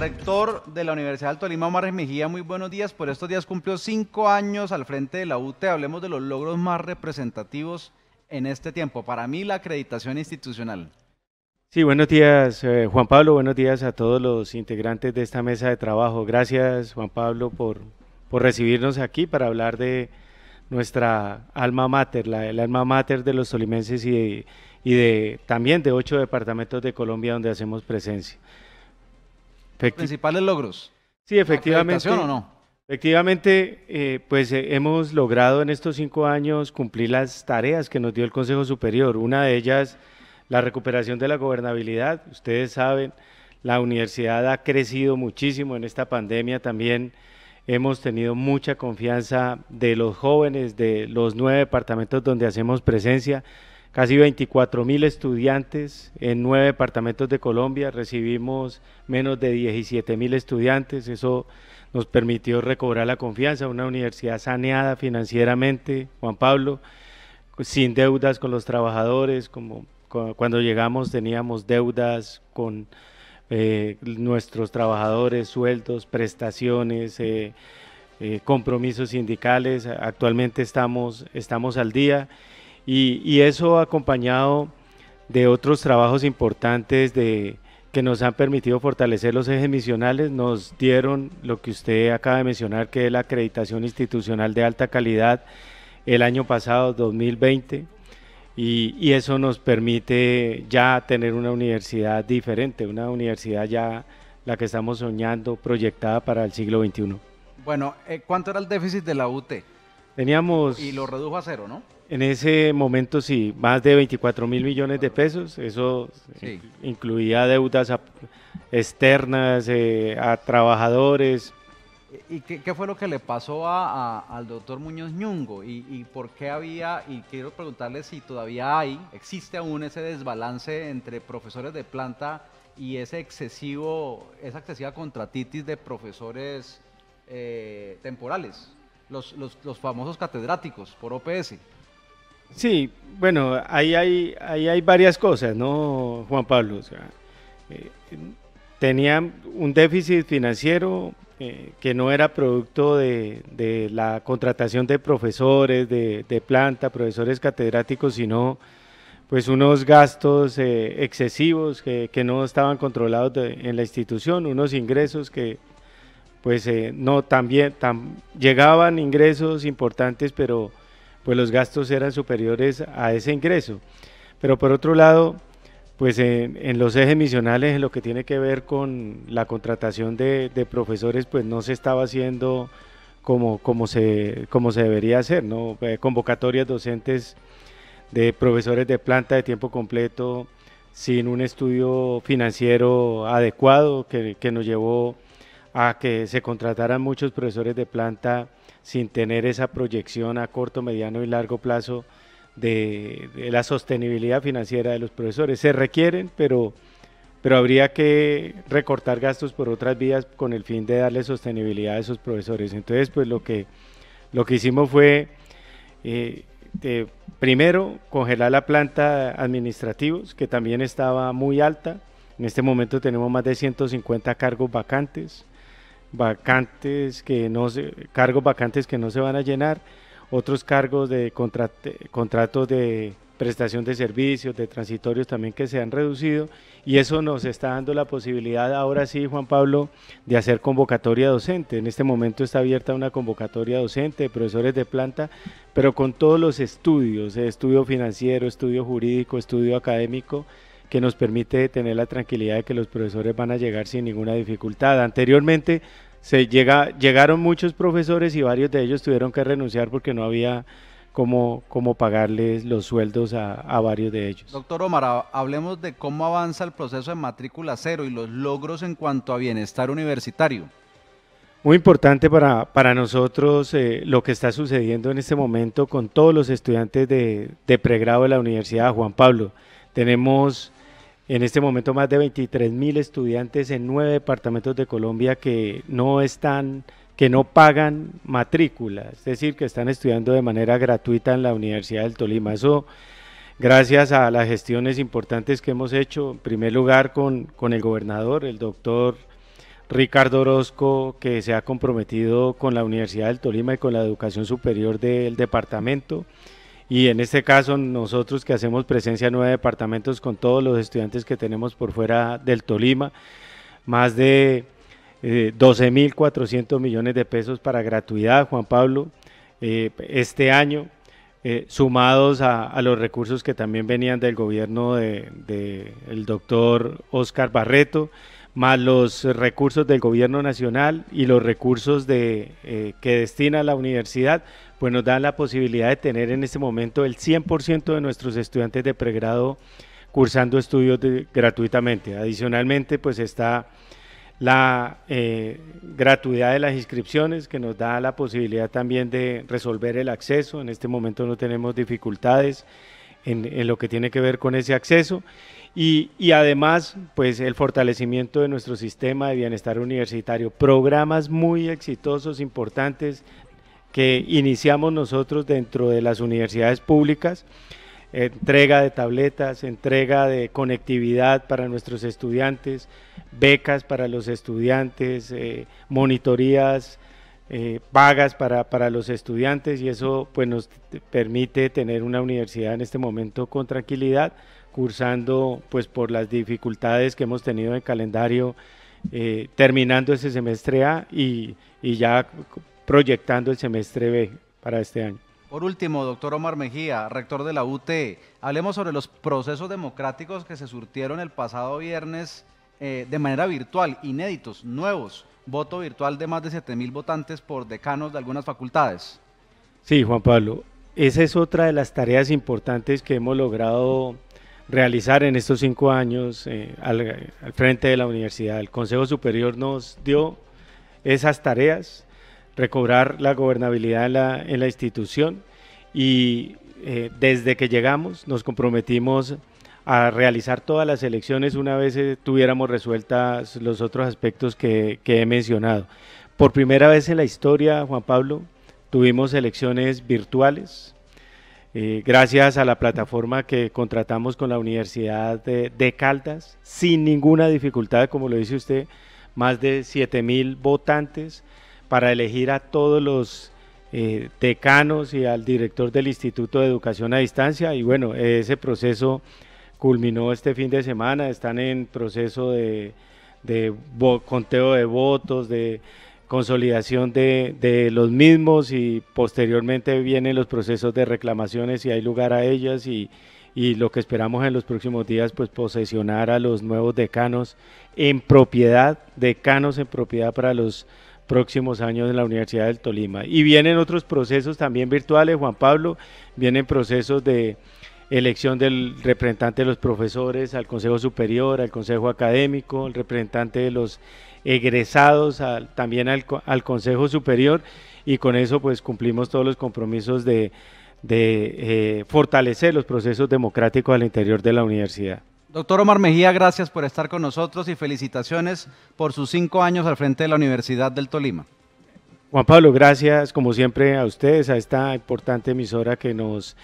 rector de la Universidad del Tolima, Omar Mejía, muy buenos días. Por estos días cumplió cinco años al frente de la UTE. Hablemos de los logros más representativos en este tiempo. Para mí, la acreditación institucional. Sí, buenos días, eh, Juan Pablo. Buenos días a todos los integrantes de esta mesa de trabajo. Gracias, Juan Pablo, por, por recibirnos aquí para hablar de nuestra alma mater, la, el alma mater de los tolimenses y, y de, también de ocho departamentos de Colombia donde hacemos presencia principales logros. Sí, efectivamente. o no? Efectivamente, eh, pues eh, hemos logrado en estos cinco años cumplir las tareas que nos dio el Consejo Superior. Una de ellas, la recuperación de la gobernabilidad. Ustedes saben, la universidad ha crecido muchísimo en esta pandemia también. Hemos tenido mucha confianza de los jóvenes, de los nueve departamentos donde hacemos presencia casi 24 mil estudiantes en nueve departamentos de Colombia, recibimos menos de 17 mil estudiantes, eso nos permitió recobrar la confianza, una universidad saneada financieramente, Juan Pablo, sin deudas con los trabajadores, como cuando llegamos teníamos deudas con eh, nuestros trabajadores, sueldos, prestaciones. Eh, eh, compromisos sindicales, actualmente estamos, estamos al día y, eso acompañado de otros trabajos importantes de, que nos han permitido fortalecer los ejes misionales, nos dieron lo que usted acaba de mencionar, que es la acreditación institucional de alta calidad el año pasado, 2020, y, y eso nos permite ya tener una universidad diferente, una universidad ya la que estamos soñando, proyectada para el siglo XXI. Bueno, eh, ¿cuánto era el déficit de la UT? Teníamos... Y lo redujo a cero, ¿no? En ese momento sí, más de 24 mil millones de pesos, eso incluía deudas externas eh, a trabajadores. ¿Y qué, fue lo que le pasó a, al doctor Muñoz Ñungo? ¿Y, por qué había, y quiero preguntarle si todavía hay, existe aún ese desbalance entre profesores de planta y ese excesivo, esa excesiva contratitis de profesores eh, temporales, los, los, los famosos catedráticos por OPS? Sí, bueno, ahí hay, ahí hay varias cosas, ¿no, Juan Pablo? Eh, tenían un déficit financiero eh, que no era producto de, la contratación de profesores, de, planta, profesores catedráticos, sino pues unos gastos eh, excesivos que, no estaban controlados en la institución, unos ingresos que pues no también llegaban ingresos importantes, pero pues los gastos eran superiores a ese ingreso. Pero por otro lado, pues en, los ejes misionales, en lo que tiene que ver con la contratación de, profesores, pues no se estaba haciendo como, como, se, como se debería hacer, ¿no? Eh, convocatorias docentes de profesores de planta de tiempo completo sin un estudio financiero adecuado que, que nos llevó a que se contrataran muchos profesores de planta sin tener esa proyección a corto, mediano y largo plazo de, la sostenibilidad financiera de los profesores. Se requieren, pero, pero habría que recortar gastos por otras vías con el fin de darle sostenibilidad a esos profesores. Entonces, pues lo que, lo que hicimos fue... Eh, primero, congelar la planta administrativos, que también estaba muy alta. En este momento tenemos más de 150 cargos vacantes vacantes que no se, cargos vacantes que no se van a llenar, otros cargos de contratos de prestación de servicios, de transitorios también que se han reducido y eso nos está dando la posibilidad ahora sí, Juan Pablo, de hacer convocatoria docente. En este momento está abierta una convocatoria docente de profesores de planta, pero con todos los estudios, eh, estudio financiero, estudio jurídico, estudio académico, que nos permite tener la tranquilidad de que los profesores van a llegar sin ninguna dificultad. Anteriormente se llega, llegaron muchos profesores y varios de ellos tuvieron que renunciar porque no había cómo, pagarles los sueldos a, varios de ellos. Doctor Omar, hablemos de cómo avanza el proceso de matrícula cero y los logros en cuanto a bienestar universitario. Muy importante para, para nosotros eh, lo que está sucediendo en este momento con todos los estudiantes de, de pregrado de la Universidad Juan Pablo. Tenemos en este momento más de 23 mil estudiantes en nueve departamentos de Colombia que no están que no pagan matrículas, es decir, que están estudiando de manera gratuita en la Universidad del Tolima. Eso gracias a las gestiones importantes que hemos hecho, en primer lugar con, con el gobernador, el doctor Ricardo Orozco, que se ha comprometido con la Universidad del Tolima y con la educación superior del departamento y en este caso nosotros que hacemos presencia en nueve departamentos con todos los estudiantes que tenemos por fuera del Tolima, más de eh, 12.400 millones de pesos para gratuidad, Juan Pablo, eh, este año, eh, sumados a, los recursos que también venían del gobierno del de, el doctor Oscar Barreto más los recursos del gobierno nacional y los recursos eh, que destina la universidad, pues nos dan la posibilidad de tener en este momento el 100% de nuestros estudiantes de pregrado cursando estudios gratuitamente. Adicionalmente, pues está la eh, gratuidad de las inscripciones que nos da la posibilidad también de resolver el acceso. En este momento no tenemos dificultades en, lo que tiene que ver con ese acceso. Y, además, pues el fortalecimiento de nuestro sistema de bienestar universitario, programas muy exitosos, importantes, que iniciamos nosotros dentro de las universidades públicas, entrega de tabletas, entrega de conectividad para nuestros estudiantes, becas para los estudiantes, eh, monitorías vagas eh, para, para, los estudiantes y eso pues nos permite tener una universidad en este momento con tranquilidad, cursando pues por las dificultades que hemos tenido en calendario, eh, terminando ese semestre A y, y ya proyectando el semestre B para este año. Por último, doctor Omar Mejía, rector de la UTE, hablemos sobre los procesos democráticos que se surtieron el pasado viernes eh, de manera virtual, inéditos, nuevos voto virtual de más de 7.000 votantes por decanos de algunas facultades. Sí, Juan Pablo, esa es otra de las tareas importantes que hemos logrado realizar en estos cinco años eh, al, frente de la universidad. El Consejo Superior nos dio esas tareas, recobrar la gobernabilidad en la, institución y eh, desde que llegamos nos comprometimos a realizar todas las elecciones una vez eh, tuviéramos resueltas los otros aspectos que, he mencionado. Por primera vez en la historia, Juan Pablo, tuvimos elecciones virtuales. Eh, gracias a la plataforma que contratamos con la Universidad de, Caldas, sin ninguna dificultad, como lo dice usted, más de 7 mil votantes para elegir a todos los eh, decanos y al director del Instituto de Educación a Distancia. Y bueno, ese proceso culminó este fin de semana, están en proceso de, conteo de votos, de consolidación de, los mismos y posteriormente vienen los procesos de reclamaciones y hay lugar a ellas y, y lo que esperamos en los próximos días pues posesionar a los nuevos decanos en propiedad, decanos en propiedad para los próximos años en la Universidad del Tolima. Y vienen otros procesos también virtuales, Juan Pablo, vienen procesos de, elección del representante de los profesores al Consejo Superior, al Consejo Académico, el representante de los egresados, también al, Consejo Superior y con eso pues cumplimos todos los compromisos de, eh, fortalecer los procesos democráticos al interior de la universidad. Doctor Omar Mejía, gracias por estar con nosotros y felicitaciones por sus cinco años al frente de la Universidad del Tolima. Juan Pablo, gracias como siempre a ustedes, a esta importante emisora que nos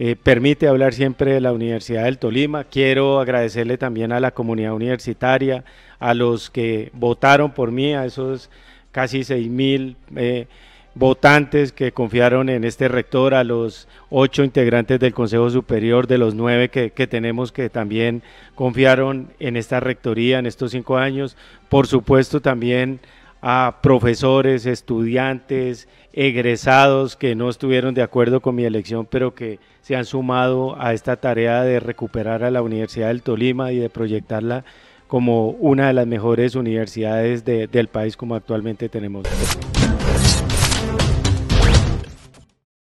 eh, permite hablar siempre de la Universidad del Tolima. Quiero agradecerle también a la comunidad universitaria, a los que votaron por mí, a esos casi seis mil eh, votantes que confiaron en este rector, a los ocho integrantes del Consejo Superior, de los nueve que, que tenemos que también confiaron en esta rectoría en estos cinco años. Por supuesto también a profesores, estudiantes, egresados que no estuvieron de acuerdo con mi elección, pero que se han sumado a esta tarea de recuperar a la Universidad del Tolima y de proyectarla como una de las mejores universidades del país como actualmente tenemos.